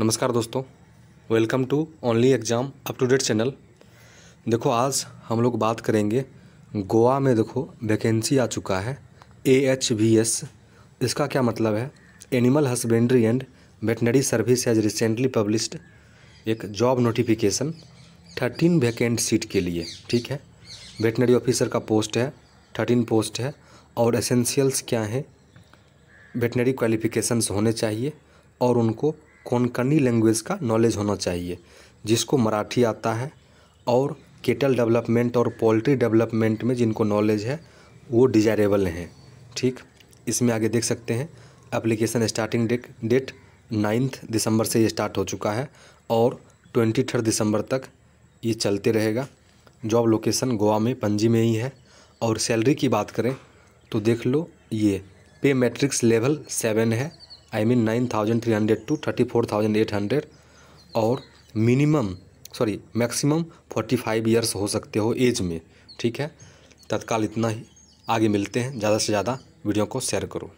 नमस्कार दोस्तों welcome to only exam up to date channel देखो आज हम लोग बात करेंगे गोवा में देखो वैकेंसी आ चुका है ए एच वी एस इसका क्या मतलब है animal husbandry and veterinary service has recently published एक job notification thirteen vacant seat के लिए ठीक है वेटनरी ऑफिसर का पोस्ट है थर्टीन पोस्ट है और एसेंशियल्स क्या हैं वेटनरी क्वालिफिकेशंस होने चाहिए और उनको कोंकणी लैंग्वेज का नॉलेज होना चाहिए जिसको मराठी आता है और केटल डेवलपमेंट और पोल्ट्री डेवलपमेंट में जिनको नॉलेज है वो डिजायरेबल हैं ठीक इसमें आगे देख सकते हैं application starting date date ninth दिसंबर से ये स्टार्ट हो चुका है और ट्वेंटी थर्ड दिसंबर तक ये चलते रहेगा जॉब लोकेशन गोवा में पंजी में ही है और सैलरी की बात करें तो देख लो ये पे मैट्रिक्स लेवल सेवन है I mean nine thousand three hundred to thirty four thousand eight hundred और minimum sorry maximum forty five years हो सकते हो एज में ठीक है तत्काल इतना ही आगे मिलते हैं ज़्यादा से ज़्यादा वीडियो को शेयर करो